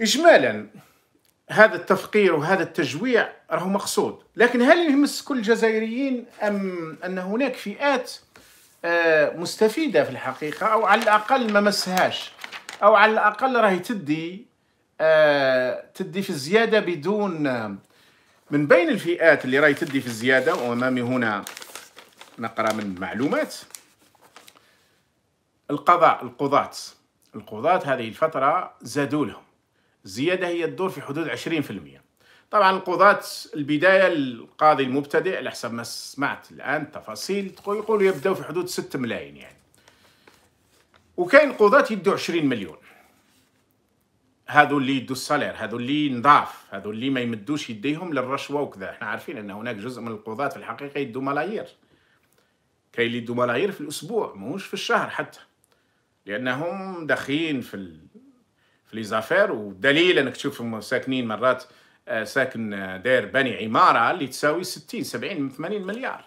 اجمالا هذا التفقير وهذا التجويع راه مقصود لكن هل يمس كل الجزائريين ام ان هناك فئات آه، مستفيده في الحقيقه او على الاقل ما مسهاش او على الاقل راهي تدي آه، تدي في الزياده بدون آه، من بين الفئات اللي راهي تدي في الزياده وامامي هنا نقرا من معلومات القضاء القضاة القضاة هذه الفترة زادوا لهم زيادة هي تدور في حدود 20% طبعا القضاة البداية القاضي المبتدئ على حسب ما سمعت الآن تفاصيل يقول يقولوا يبدأوا في حدود 6 ملايين يعني وكاين قضاة يدوا 20 مليون هذو اللي يدوا السالير هذو اللي نضاف هذو اللي ما يمدوش يديهم للرشوه وكذا احنا عارفين ان هناك جزء من القضاة في الحقيقه يدوا ملايير كاين اللي يدوا ملايير في الاسبوع موش في الشهر حتى لانهم داخلين في في ليزافير ودليل انك تشوفهم ساكنين مرات آه، ساكن آه، دير بني عماره اللي تساوي 60 70 80 مليار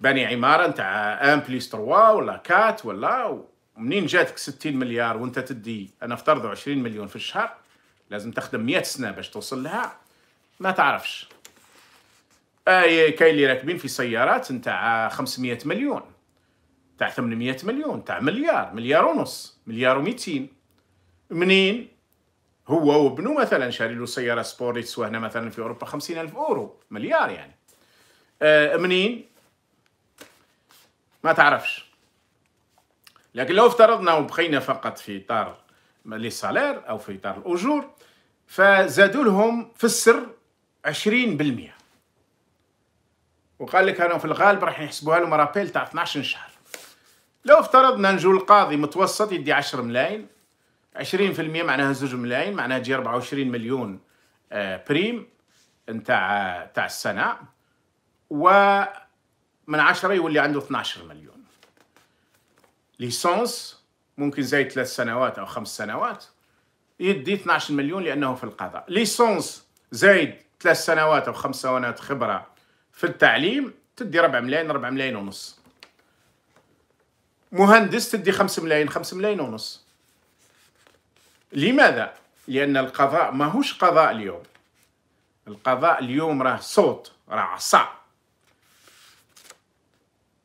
بني عماره نتاع ان بليس 3 ولا 4 ولا منين جاتك 60 مليار وانت تدي انا افترضوا 20 مليون في الشهر لازم تخدم 100 سنه باش توصل لها ما تعرفش اي آه، كاين اللي راكبين في سيارات نتاع 500 مليون تاع 800 مليون تاع مليار مليار ونص مليار و200 منين هو وابنه مثلا شاري له سياره سبور تسوى هنا مثلا في اوروبا خمسين الف اورو مليار يعني آه، منين ما تعرفش لكن لو افترضنا وبقينا فقط في اطار لي سالير او في اطار الاجور فزادوا لهم في السر 20% وقال لك انا في الغالب راح يحسبوها لهم رابيل تاع 12 شهر لو افترضنا نجو القاضي متوسط يدي 10 ملايين 20% معناها زوج ملايين معناها تجي 24 مليون آه، بريم نتاع تاع السنه ومن 10 يولي عنده 12 مليون ليسونس ممكن زايد ثلاث سنوات او خمس سنوات يدي 12 مليون لانه في القضاء ليسونس زايد ثلاث سنوات او خمس سنوات خبره في التعليم تدي ربع ملايين ربع ملايين ونص مهندس تدي خمس ملايين خمس ملايين ونص لماذا؟ لأن القضاء ماهوش قضاء اليوم القضاء اليوم راه صوت راه عصا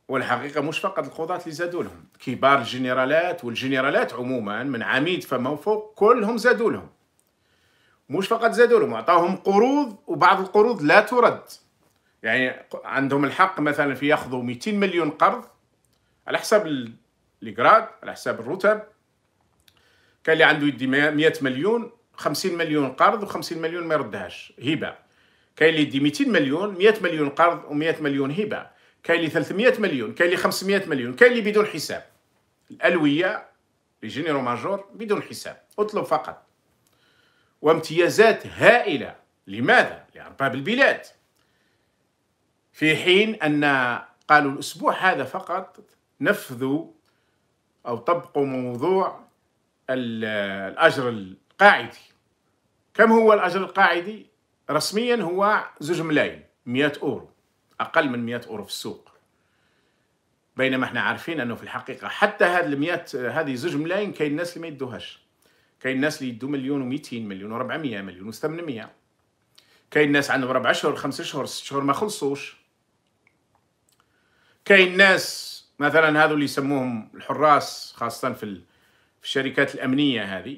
والحقيقه مش فقط القضاة اللي زادوا لهم كبار الجنرالات والجنرالات عموما من عميد فما فوق كلهم زادوا لهم مش فقط زادوا لهم أعطاهم قروض وبعض القروض لا ترد يعني عندهم الحق مثلا في ياخذوا 200 مليون قرض على حساب الجراد على حساب الرتب كان اللي عنده يدي 100 مليون 50 مليون قرض و50 مليون ما يردهاش هبه كاين اللي يدي 200 مليون 100 مليون قرض و100 مليون هبه كاين اللي 300 مليون كاين اللي 500 مليون كاين اللي بدون حساب الالويه لي جينيرو ماجور بدون حساب اطلب فقط وامتيازات هائله لماذا لارباب البلاد في حين ان قالوا الاسبوع هذا فقط نفذوا او طبقوا موضوع الأجر القاعدي كم هو الأجر القاعدي؟ رسميا هو زوج ملايين 100 أورو أقل من 100 أورو في السوق بينما احنا عارفين أنه في الحقيقة حتى هذه ال 100 هذه زوج ملايين كاين الناس اللي ما يدوهاش كاين الناس اللي يدو مليون و200 مليون و400 مليون و800 كاين الناس عندهم ربع شهور خمس شهور ست شهور ما خلصوش كاين الناس مثلا هذو اللي يسموهم الحراس خاصة في في الشركات الامنيه هذه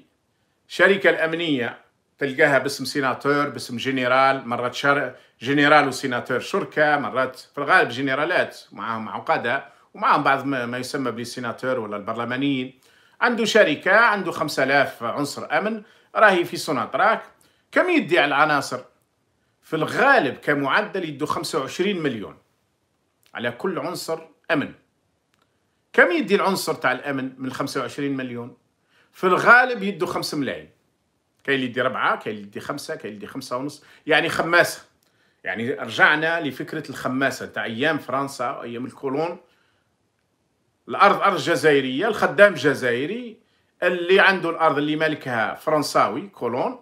الشركه الامنيه تلقاها باسم سيناتور باسم جنرال مرات شر... جنرال وسيناتور شركه مرات في الغالب جنرالات معاهم عقداء ومعاهم بعض ما يسمى بالسيناتور ولا البرلمانيين عنده شركه عنده 5000 عنصر امن راهي في سوناطراك كم يدي على العناصر في الغالب كمعدل يدو 25 مليون على كل عنصر امن كم يدي العنصر تاع الامن من 25 مليون في الغالب يدو خمس ملايين كاين اللي يدي ربعه كاين اللي يدي خمسه كاين اللي يدي خمسه ونص يعني خماسه يعني رجعنا لفكره الخماسه تاع ايام فرنسا ايام الكولون الارض ارض جزائريه الخدام جزائري اللي عنده الارض اللي مالكها فرنساوي كولون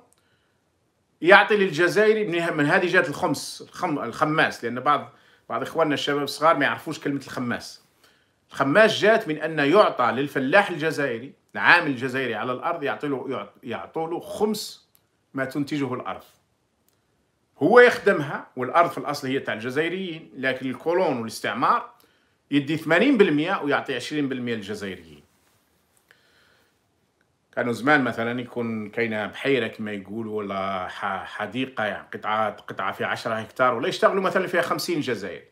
يعطي للجزائري من هذه جات الخمس الخم الخماس لان بعض بعض اخواننا الشباب الصغار ما يعرفوش كلمه الخماس خماش جات من أن يعطى للفلاح الجزائري العامل الجزائري على الأرض يعطيله يعطوله خمس ما تنتجه الأرض هو يخدمها والأرض في الأصل هي تاع الجزائريين لكن الكولون والاستعمار يدي 80% ويعطي 20% للجزائريين كانوا زمان مثلا يكون كاينه بحيره كما يقولوا ولا حديقه يعني قطعه قطعه في 10 هكتار ولا يشتغلوا مثلا فيها 50 جزائري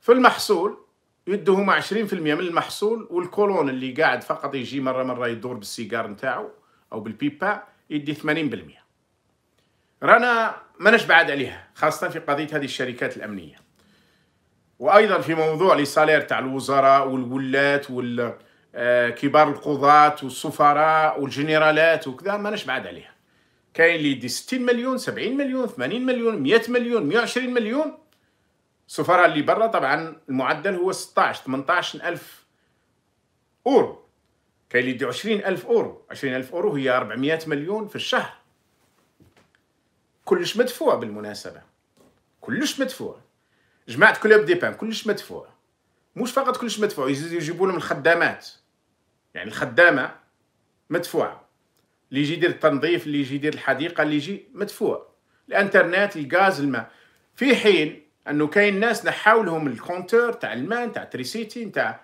في المحصول يدو هما 20% من المحصول والكولون اللي قاعد فقط يجي مره مره يدور بالسيجار نتاعو او بالبيبا يدي 80% رانا ماناش بعاد عليها خاصه في قضيه هذه الشركات الامنيه وايضا في موضوع لي سالير تاع الوزراء والولات وال آه، كبار القضاة والسفراء والجنرالات وكذا ماناش بعاد عليها كاين اللي يدي 60 مليون 70 مليون 80 مليون 100 مليون 120 مليون السفراء اللي برا طبعا المعدل هو 16 18 ألف أورو كاين اللي يدي 20 ألف أورو 20 ألف أورو هي 400 مليون في الشهر كلش مدفوع بالمناسبة كلش مدفوع جماعة كلوب دي بان كلش مدفوع مش فقط كلش مدفوع يجيبوا لهم الخدامات يعني الخدامة مدفوعة اللي يجي يدير التنظيف اللي يجي يدير الحديقة اللي يجي مدفوع الانترنت الغاز الماء في حين انه كاين ناس نحاو لهم الكونتور تاع الماء تاع تريسيتي تاع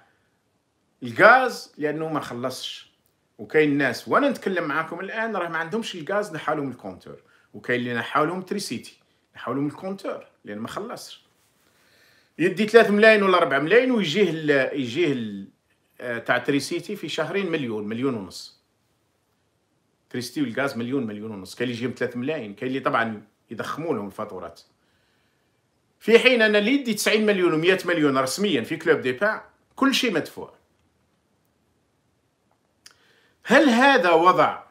الغاز لانه ما خلصش وكاين ناس وانا نتكلم معاكم الان راه ما عندهمش الغاز نحاو لهم الكونتور وكاين اللي نحاو لهم تريسيتي نحاو لهم الكونتور لان ما خلصش يدي 3 ملايين ولا 4 ملايين ويجيه الـ يجيه الـ آه، تاع تريسيتي في شهرين مليون مليون ونص تريستي والغاز مليون مليون ونص كاين اللي يجيهم 3 ملايين كاين اللي طبعا يضخمون لهم الفاتورات في حين ان اللي يدي 90 مليون و100 مليون رسميا في كلوب ديبا كل شيء مدفوع هل هذا وضع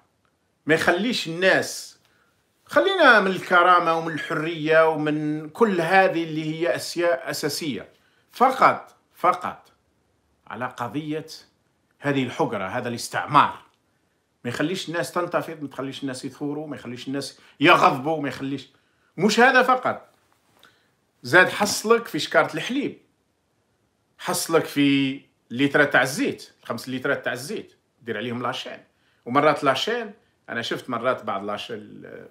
ما يخليش الناس خلينا من الكرامه ومن الحريه ومن كل هذه اللي هي اشياء اساسيه فقط فقط على قضيه هذه الحقره هذا الاستعمار ما يخليش الناس تنتفض ما يخليش الناس يثوروا ما يخليش الناس يغضبوا ما يخليش مش هذا فقط زاد حصلك في شكارة الحليب حصلك في الليترات تاع الزيت خمس ليترات تاع الزيت دير عليهم لاشين ومرات لاشين انا شفت مرات بعض لاشين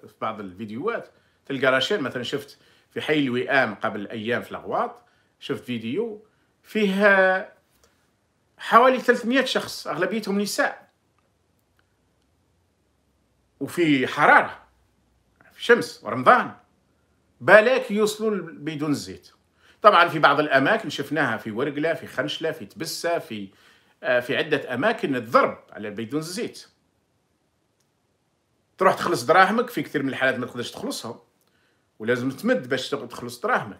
في بعض الفيديوهات تلقى لاشين مثلا شفت في حي الوئام قبل ايام في الاغواط شفت فيديو فيها حوالي 300 شخص اغلبيتهم نساء وفي حراره في شمس ورمضان بالاك يوصلوا بدون الزيت طبعا في بعض الاماكن شفناها في ورقله في خنشله في تبسه في آه، في عده اماكن الضرب على بدون الزيت تروح تخلص دراهمك في كثير من الحالات ما تقدرش تخلصهم ولازم تمد باش تخلص دراهمك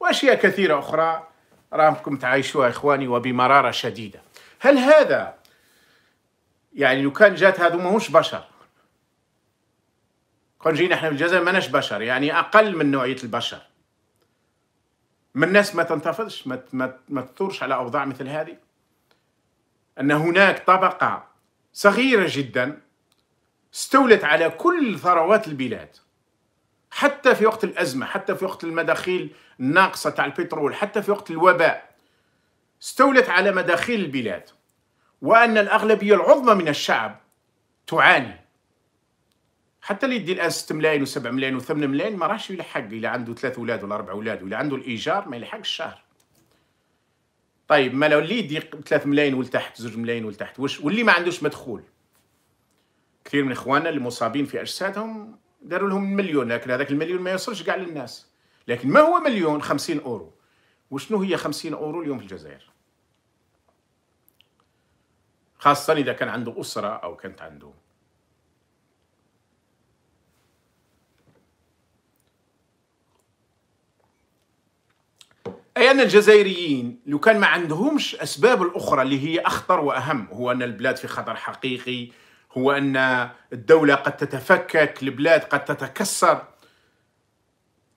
واشياء كثيره اخرى راهمكم تعايشوها اخواني وبمراره شديده هل هذا يعني لو كان جات هذو ماهوش بشر كون جينا احنا بالجزائر ماناش بشر يعني اقل من نوعيه البشر من الناس ما تنتفضش ما ما تثورش على اوضاع مثل هذه ان هناك طبقه صغيره جدا استولت على كل ثروات البلاد حتى في وقت الازمه حتى في وقت المداخيل الناقصه تاع البترول حتى في وقت الوباء استولت على مداخيل البلاد وان الاغلبيه العظمى من الشعب تعاني حتى اللي يدي الان 6 ملايين و7 ملايين و8 ملايين ما راهش يلحق الا عنده ثلاث اولاد ولا اربع اولاد ولا عنده الايجار ما يلحق الشهر طيب ما لو اللي يدي 3 ملايين ولتحت 2 ملايين ولتحت واش واللي ما عندوش مدخول كثير من اخواننا اللي مصابين في اجسادهم داروا لهم مليون لكن هذاك المليون ما يوصلش كاع للناس لكن ما هو مليون 50 اورو وشنو هي 50 اورو اليوم في الجزائر خاصة إذا كان عنده أسرة أو كانت عنده اي ان الجزائريين لو كان ما عندهمش اسباب الاخرى اللي هي اخطر واهم هو ان البلاد في خطر حقيقي هو ان الدوله قد تتفكك البلاد قد تتكسر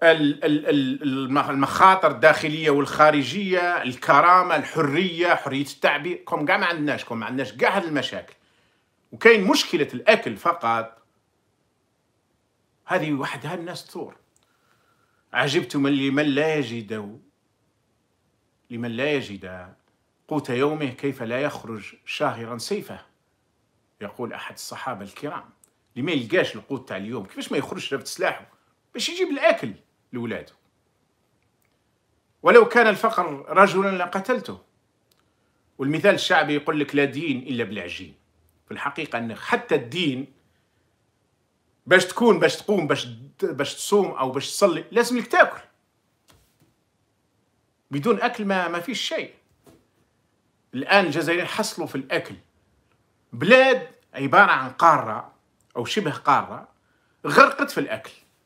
المخاطر الداخليه والخارجيه الكرامه الحريه حريه التعبير كوم كاع ما عندناش كوم ما عندناش كاع هذه المشاكل وكاين مشكله الاكل فقط هذه وحدها الناس تثور عجبتم لمن لا يجد لمن لا يجد قوت يومه كيف لا يخرج شاهرا سيفه يقول أحد الصحابة الكرام اللي يلقاش القوت تاع اليوم كيفاش ما يخرجش لابس سلاحه باش يجيب الأكل لولاده ولو كان الفقر رجلا لقتلته والمثال الشعبي يقول لك لا دين إلا بالعجين في الحقيقة أن حتى الدين باش تكون باش تقوم باش باش تصوم أو باش تصلي لازم لك تاكل بدون اكل ما ما فيش شيء الان الجزائريين حصلوا في الاكل بلاد عباره عن قاره او شبه قاره غرقت في الاكل